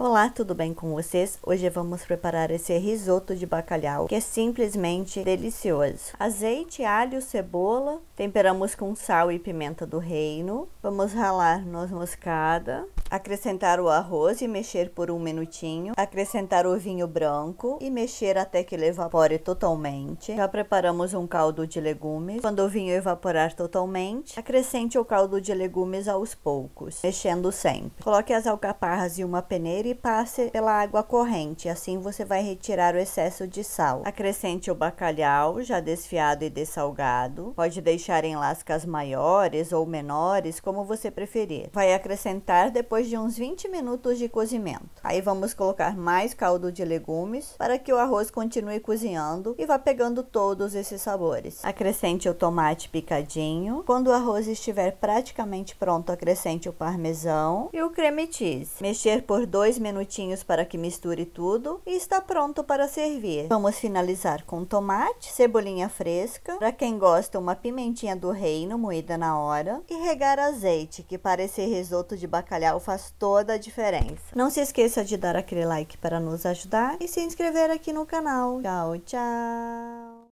Olá, tudo bem com vocês? Hoje vamos preparar esse risoto de bacalhau que é simplesmente delicioso. Azeite, alho, cebola, temperamos com sal e pimenta do reino. Vamos ralar noz moscada, Acrescentar o arroz e mexer por um minutinho. Acrescentar o vinho branco e mexer até que ele evapore totalmente. Já preparamos um caldo de legumes. Quando o vinho evaporar totalmente, acrescente o caldo de legumes aos poucos, mexendo sempre. Coloque as alcaparras em uma peneira e passe pela água corrente, assim você vai retirar o excesso de sal. Acrescente o bacalhau já desfiado e dessalgado. Pode deixar em lascas maiores ou menores, como você preferir. Vai acrescentar depois depois de uns 20 minutos de cozimento. Aí vamos colocar mais caldo de legumes para que o arroz continue cozinhando e vá pegando todos esses sabores. Acrescente o tomate picadinho. Quando o arroz estiver praticamente pronto, acrescente o parmesão e o creme cheese. Mexer por dois minutinhos para que misture tudo e está pronto para servir. Vamos finalizar com tomate, cebolinha fresca, para quem gosta uma pimentinha do reino moída na hora e regar azeite, que para esse risoto de bacalhau faz toda a diferença. Não se esqueça de dar aquele like para nos ajudar e se inscrever aqui no canal. Tchau, tchau!